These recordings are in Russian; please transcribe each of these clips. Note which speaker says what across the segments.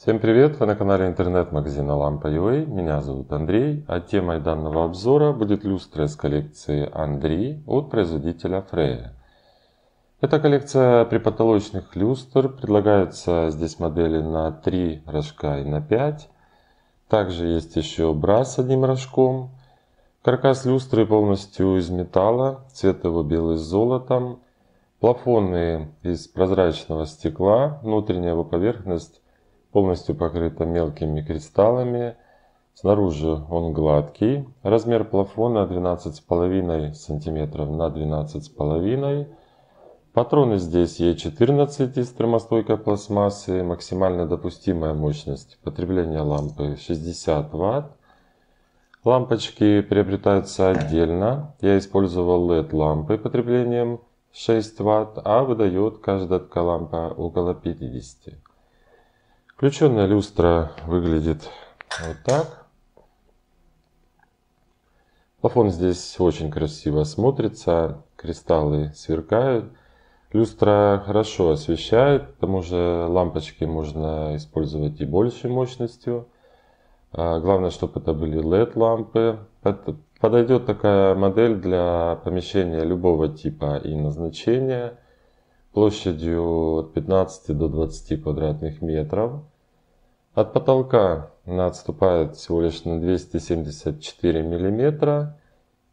Speaker 1: Всем привет! Вы на канале интернет-магазина Lampa.ua. Меня зовут Андрей, а темой данного обзора будет люстра из коллекции Андрей от производителя Freya. Эта коллекция припотолочных люстр. Предлагаются здесь модели на 3 рожка и на 5. Также есть еще бра с одним рожком. Каркас люстры полностью из металла, цвет его белый с золотом. Плафоны из прозрачного стекла, внутренняя его поверхность полностью покрыта мелкими кристаллами. Снаружи он гладкий. Размер плафона 12,5 см на 12,5 Патроны здесь Е14 из термостойкой пластмассы. Максимально допустимая мощность потребления лампы 60 Вт. Лампочки приобретаются отдельно. Я использовал LED-лампы потреблением 6 Вт, а выдает каждая такая лампа около 50 Включенная люстра выглядит вот так. Плафон здесь очень красиво смотрится, кристаллы сверкают. Люстра хорошо освещает, к тому же лампочки можно использовать и большей мощностью. А, главное, чтобы это были LED-лампы. Подойдет такая модель для помещения любого типа и назначения – площадью от 15 до 20 квадратных метров. От потолка она отступает всего лишь на 274 миллиметра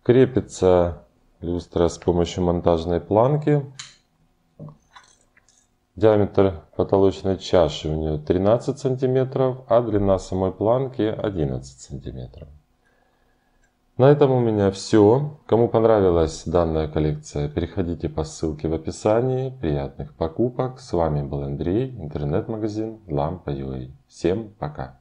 Speaker 1: Крепится люстра с помощью монтажной планки. Диаметр потолочной чаши у нее 13 сантиметров а длина самой планки 11 см. На этом у меня все. Кому понравилась данная коллекция, переходите по ссылке в описании. Приятных покупок. С вами был Андрей, интернет-магазин Lampa.ua. Всем пока.